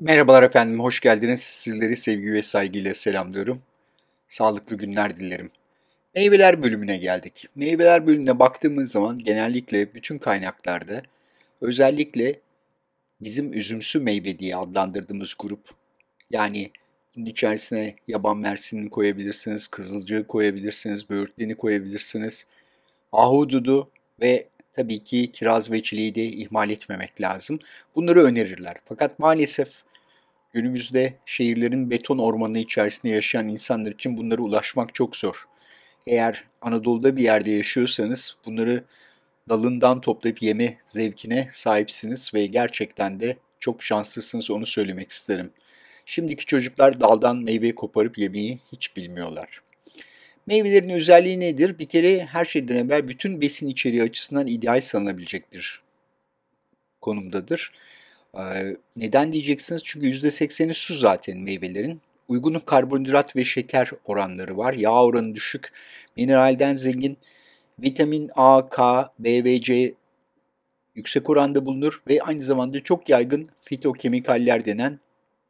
Merhabalar efendim, hoş geldiniz. Sizleri sevgi ve saygıyla selamlıyorum. Sağlıklı günler dilerim. Meyveler bölümüne geldik. Meyveler bölümüne baktığımız zaman genellikle bütün kaynaklarda özellikle bizim üzümsü meyve diye adlandırdığımız grup yani bunun içerisine yaban mersinini koyabilirsiniz, kızılcığı koyabilirsiniz, böğürtleni koyabilirsiniz, ahududu ve tabii ki kiraz ve çileği de ihmal etmemek lazım. Bunları önerirler. Fakat maalesef Günümüzde şehirlerin beton ormanı içerisinde yaşayan insanlar için bunlara ulaşmak çok zor. Eğer Anadolu'da bir yerde yaşıyorsanız bunları dalından toplayıp yeme zevkine sahipsiniz ve gerçekten de çok şanslısınız onu söylemek isterim. Şimdiki çocuklar daldan meyve koparıp yemeyi hiç bilmiyorlar. Meyvelerin özelliği nedir? Bir kere her şeyden evvel bütün besin içeriği açısından ideal sanılabilecek bir konumdadır. Neden diyeceksiniz? Çünkü %80'i su zaten meyvelerin. Uygun karbonhidrat ve şeker oranları var. Yağ oranı düşük. Mineralden zengin. Vitamin A, K, B ve C yüksek oranda bulunur ve aynı zamanda çok yaygın fitokemikaller denen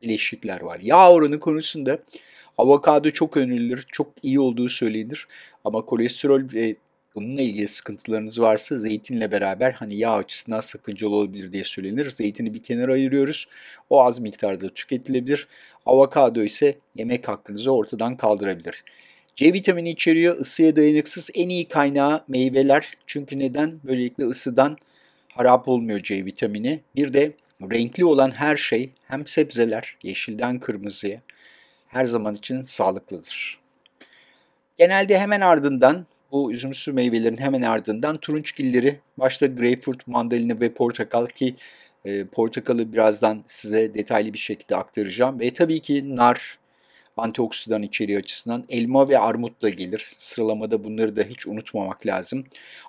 bileşikler var. Yağ oranı konusunda avokado çok önerilir, çok iyi olduğu söylenir ama kolesterol ve bununla ilgili sıkıntılarınız varsa zeytinle beraber hani yağ açısından sakıncalı olabilir diye söylenir. Zeytini bir kenara ayırıyoruz. O az miktarda tüketilebilir. Avokado ise yemek hakkınızı ortadan kaldırabilir. C vitamini içeriyor. Isıya dayanıksız en iyi kaynağı meyveler. Çünkü neden? Böylelikle ısıdan harap olmuyor C vitamini. Bir de renkli olan her şey hem sebzeler yeşilden kırmızıya her zaman için sağlıklıdır. Genelde hemen ardından bu üzümsü meyvelerin hemen ardından turunçgilleri, başta greyfurt, mandalina ve portakal ki e, portakalı birazdan size detaylı bir şekilde aktaracağım. Ve tabii ki nar, antioksidan içeriği açısından elma ve armut da gelir. Sıralamada bunları da hiç unutmamak lazım.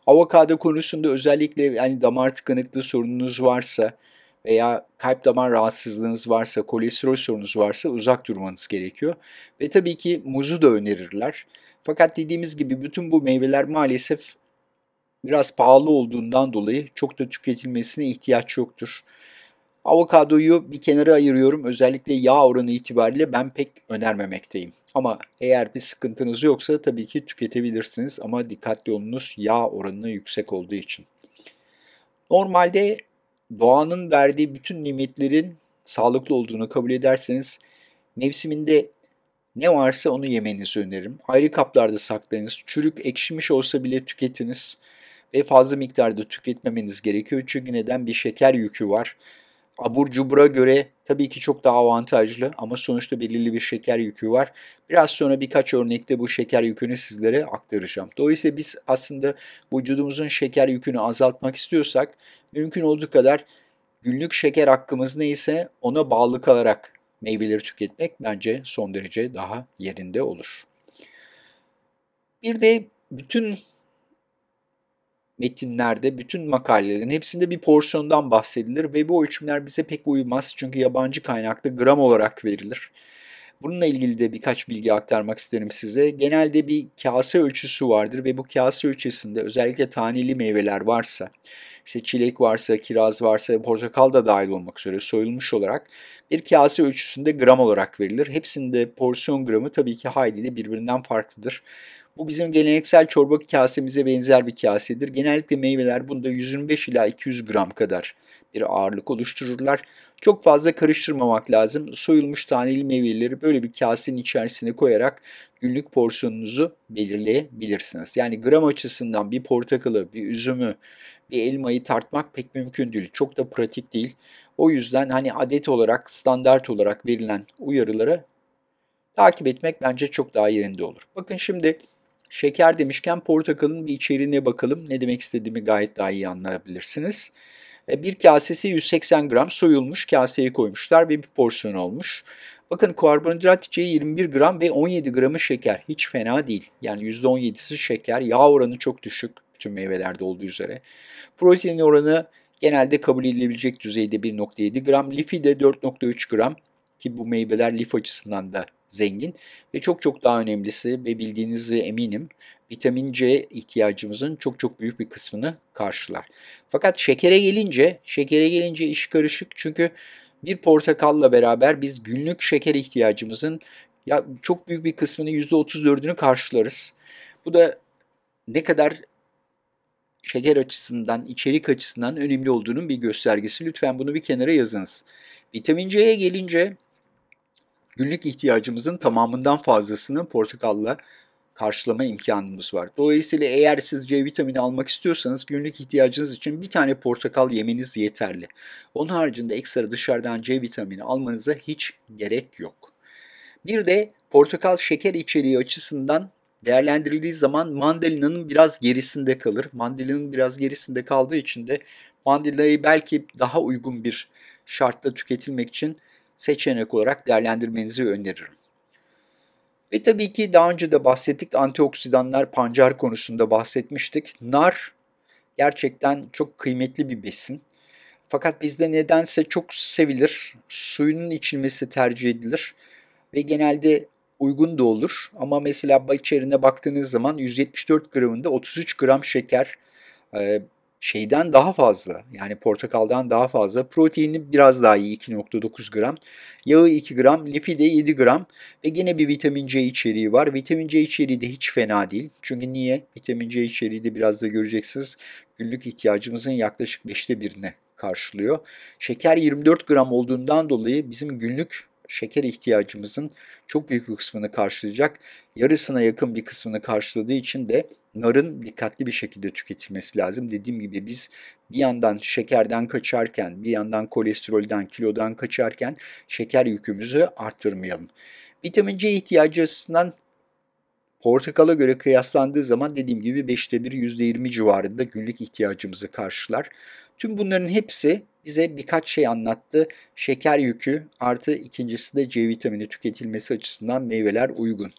Avokado konusunda özellikle yani damar tıkanıklığı sorununuz varsa veya kalp damar rahatsızlığınız varsa, kolesterol sorunuz varsa uzak durmanız gerekiyor. Ve tabii ki muzu da önerirler. Fakat dediğimiz gibi bütün bu meyveler maalesef biraz pahalı olduğundan dolayı çok da tüketilmesine ihtiyaç yoktur. Avokadoyu bir kenara ayırıyorum. Özellikle yağ oranı itibariyle ben pek önermemekteyim. Ama eğer bir sıkıntınız yoksa tabii ki tüketebilirsiniz ama dikkatli olunuz yağ oranı yüksek olduğu için. Normalde doğanın verdiği bütün nimetlerin sağlıklı olduğunu kabul ederseniz mevsiminde ne varsa onu yemenizi öneririm. Ayrı kaplarda saklayınız. Çürük ekşimiş olsa bile tüketiniz. Ve fazla miktarda tüketmemeniz gerekiyor. Çünkü neden bir şeker yükü var. Abur cubura göre tabii ki çok daha avantajlı ama sonuçta belirli bir şeker yükü var. Biraz sonra birkaç örnekte bu şeker yükünü sizlere aktaracağım. Dolayısıyla biz aslında vücudumuzun şeker yükünü azaltmak istiyorsak mümkün olduğu kadar günlük şeker hakkımız neyse ona bağlı kalarak meyveleri tüketmek bence son derece daha yerinde olur. Bir de bütün metinlerde, bütün makalelerin hepsinde bir porsiyondan bahsedilir ve bu ölçümler bize pek uymaz çünkü yabancı kaynaklı gram olarak verilir. Bununla ilgili de birkaç bilgi aktarmak isterim size. Genelde bir kase ölçüsü vardır ve bu kase ölçüsünde özellikle taneli meyveler varsa işte çilek varsa, kiraz varsa, portakal da dahil olmak üzere soyulmuş olarak bir kase ölçüsünde gram olarak verilir. Hepsinde porsiyon gramı tabii ki haliyle birbirinden farklıdır. Bu bizim geleneksel çorba kasemize benzer bir kasedir. Genellikle meyveler bunda 125 ila 200 gram kadar bir ağırlık oluştururlar. Çok fazla karıştırmamak lazım. Soyulmuş taneli meyveleri böyle bir kasenin içerisine koyarak günlük porsiyonunuzu belirleyebilirsiniz. Yani gram açısından bir portakalı, bir üzümü, bir elmayı tartmak pek mümkün değil. Çok da pratik değil. O yüzden hani adet olarak, standart olarak verilen uyarıları takip etmek bence çok daha yerinde olur. Bakın şimdi şeker demişken portakalın bir içeriğine bakalım. Ne demek istediğimi gayet daha iyi anlayabilirsiniz. E, bir kasesi 180 gram soyulmuş kaseye koymuşlar ve bir porsiyon olmuş. Bakın karbonhidrat içeriği 21 gram ve 17 gramı şeker. Hiç fena değil. Yani %17'si şeker. Yağ oranı çok düşük. Bütün meyvelerde olduğu üzere. Protein oranı genelde kabul edilebilecek düzeyde 1.7 gram. Lifi de 4.3 gram. Ki bu meyveler lif açısından da zengin. Ve çok çok daha önemlisi ve bildiğinizi eminim vitamin C ihtiyacımızın çok çok büyük bir kısmını karşılar. Fakat şekere gelince, şekere gelince iş karışık çünkü bir portakalla beraber biz günlük şeker ihtiyacımızın ya çok büyük bir kısmını %34'ünü karşılarız. Bu da ne kadar şeker açısından, içerik açısından önemli olduğunun bir göstergesi. Lütfen bunu bir kenara yazınız. Vitamin C'ye gelince günlük ihtiyacımızın tamamından fazlasını portakalla karşılama imkanımız var. Dolayısıyla eğer siz C vitamini almak istiyorsanız günlük ihtiyacınız için bir tane portakal yemeniz yeterli. Onun haricinde ekstra dışarıdan C vitamini almanıza hiç gerek yok. Bir de portakal şeker içeriği açısından değerlendirildiği zaman mandalina'nın biraz gerisinde kalır. Mandalina'nın biraz gerisinde kaldığı için de mandalina'yı belki daha uygun bir şartta tüketilmek için seçenek olarak değerlendirmenizi öneririm. Ve tabii ki daha önce de bahsettik antioksidanlar pancar konusunda bahsetmiştik. Nar gerçekten çok kıymetli bir besin. Fakat bizde nedense çok sevilir. Suyunun içilmesi tercih edilir. Ve genelde uygun da olur. Ama mesela içeriğine baktığınız zaman 174 gramında 33 gram şeker, şeyden daha fazla yani portakaldan daha fazla proteini biraz daha iyi 2.9 gram, yağı 2 gram, lifi de 7 gram ve gene bir vitamin C içeriği var. Vitamin C içeriği de hiç fena değil. Çünkü niye? Vitamin C içeriği de biraz da göreceksiniz günlük ihtiyacımızın yaklaşık 5'te birine karşılıyor. Şeker 24 gram olduğundan dolayı bizim günlük şeker ihtiyacımızın çok büyük bir kısmını karşılayacak, yarısına yakın bir kısmını karşıladığı için de narın dikkatli bir şekilde tüketilmesi lazım. Dediğim gibi biz bir yandan şekerden kaçarken, bir yandan kolesterolden, kilodan kaçarken şeker yükümüzü arttırmayalım. Vitamin C ihtiyacı açısından Portakala göre kıyaslandığı zaman dediğim gibi 5'te 1 %20 civarında günlük ihtiyacımızı karşılar. Tüm bunların hepsi bize birkaç şey anlattı. Şeker yükü artı ikincisi de C vitamini tüketilmesi açısından meyveler uygun.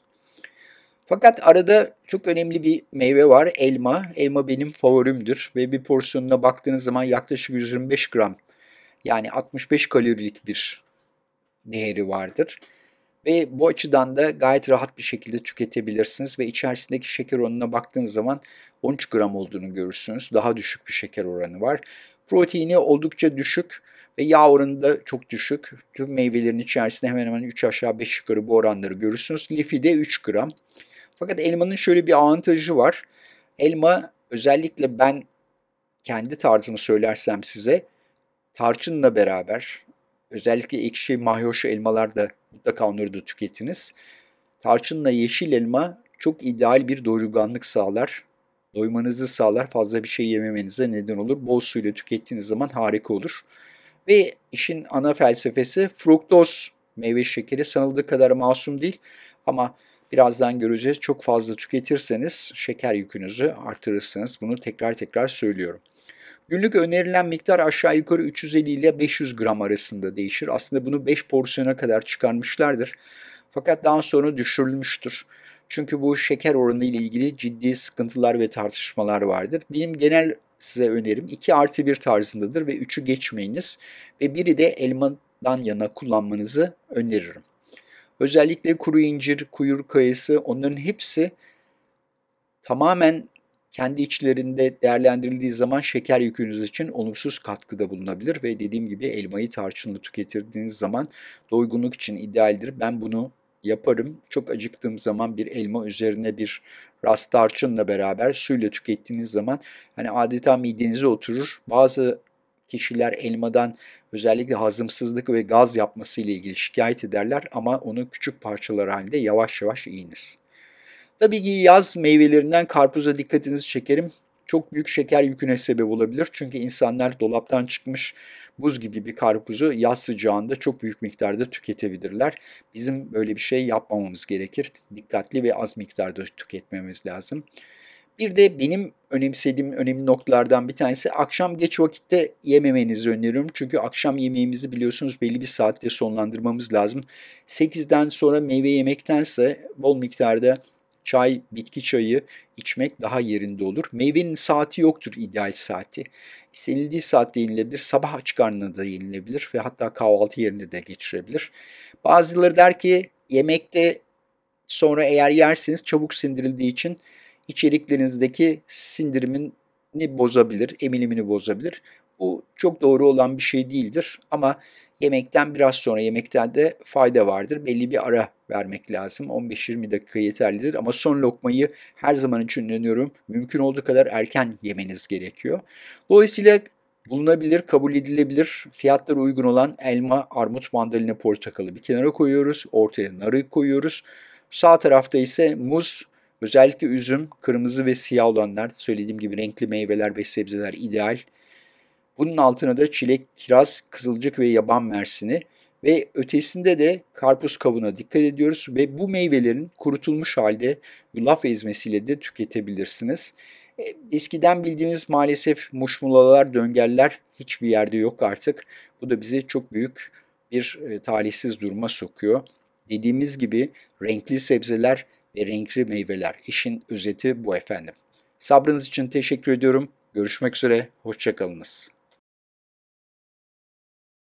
Fakat arada çok önemli bir meyve var. Elma. Elma benim favorimdir ve bir porsiyonuna baktığınız zaman yaklaşık 125 gram yani 65 kalorilik bir değeri vardır. Ve bu açıdan da gayet rahat bir şekilde tüketebilirsiniz ve içerisindeki şeker oranına baktığınız zaman 13 gram olduğunu görürsünüz. Daha düşük bir şeker oranı var. Proteini oldukça düşük ve yağ oranı da çok düşük. Tüm meyvelerin içerisinde hemen hemen 3 aşağı 5 yukarı bu oranları görürsünüz. Lifi de 3 gram. Fakat elmanın şöyle bir avantajı var. Elma özellikle ben kendi tarzımı söylersem size tarçınla beraber özellikle ekşi mahyoş elmalar da mutlaka onları da tüketiniz. Tarçınla yeşil elma çok ideal bir doyurganlık sağlar doymanızı sağlar. Fazla bir şey yememenize neden olur. Bol suyla tükettiğiniz zaman harika olur. Ve işin ana felsefesi fruktoz meyve şekeri sanıldığı kadar masum değil ama birazdan göreceğiz çok fazla tüketirseniz şeker yükünüzü artırırsınız. Bunu tekrar tekrar söylüyorum. Günlük önerilen miktar aşağı yukarı 350 ile 500 gram arasında değişir. Aslında bunu 5 porsiyona kadar çıkarmışlardır. Fakat daha sonra düşürülmüştür. Çünkü bu şeker oranı ile ilgili ciddi sıkıntılar ve tartışmalar vardır. Benim genel size önerim 2 artı 1 tarzındadır ve 3'ü geçmeyiniz ve biri de elmadan yana kullanmanızı öneririm. Özellikle kuru incir, kuyruk kayısı onların hepsi tamamen kendi içlerinde değerlendirildiği zaman şeker yükünüz için olumsuz katkıda bulunabilir ve dediğim gibi elmayı tarçınlı tüketirdiğiniz zaman doygunluk için idealdir. Ben bunu yaparım. Çok acıktığım zaman bir elma üzerine bir rast tarçınla beraber suyla tükettiğiniz zaman hani adeta midenize oturur. Bazı kişiler elmadan özellikle hazımsızlık ve gaz yapması ile ilgili şikayet ederler ama onu küçük parçalar halinde yavaş yavaş yiyiniz. Tabii ki yaz meyvelerinden karpuza dikkatinizi çekerim çok büyük şeker yüküne sebep olabilir. Çünkü insanlar dolaptan çıkmış buz gibi bir karpuzu yaz sıcağında çok büyük miktarda tüketebilirler. Bizim böyle bir şey yapmamamız gerekir. Dikkatli ve az miktarda tüketmemiz lazım. Bir de benim önemsediğim önemli noktalardan bir tanesi akşam geç vakitte yememenizi öneriyorum. Çünkü akşam yemeğimizi biliyorsunuz belli bir saatte sonlandırmamız lazım. 8'den sonra meyve yemektense bol miktarda Çay, bitki çayı içmek daha yerinde olur. Meyvenin saati yoktur ideal saati. İstenildiği saatte yenilebilir. Sabah aç karnına da yenilebilir ve hatta kahvaltı yerine de geçirebilir. Bazıları der ki yemekte sonra eğer yerseniz çabuk sindirildiği için içeriklerinizdeki sindirimin bozabilir, eminimini bozabilir. Bu çok doğru olan bir şey değildir ama Yemekten biraz sonra yemekten de fayda vardır. Belli bir ara vermek lazım. 15-20 dakika yeterlidir ama son lokmayı her zaman için öneriyorum. Mümkün olduğu kadar erken yemeniz gerekiyor. Dolayısıyla bulunabilir, kabul edilebilir, fiyatları uygun olan elma, armut, mandalina, portakalı bir kenara koyuyoruz. Ortaya narı koyuyoruz. Sağ tarafta ise muz, özellikle üzüm, kırmızı ve siyah olanlar, söylediğim gibi renkli meyveler ve sebzeler ideal. Bunun altına da çilek, kiraz, kızılcık ve yaban mersini ve ötesinde de karpuz kabuğuna dikkat ediyoruz ve bu meyvelerin kurutulmuş halde yulaf ezmesiyle de tüketebilirsiniz. E, eskiden bildiğimiz maalesef muşmulalar, döngeller hiçbir yerde yok artık. Bu da bizi çok büyük bir e, talihsiz duruma sokuyor. Dediğimiz gibi renkli sebzeler ve renkli meyveler işin özeti bu efendim. Sabrınız için teşekkür ediyorum. Görüşmek üzere, hoşçakalınız.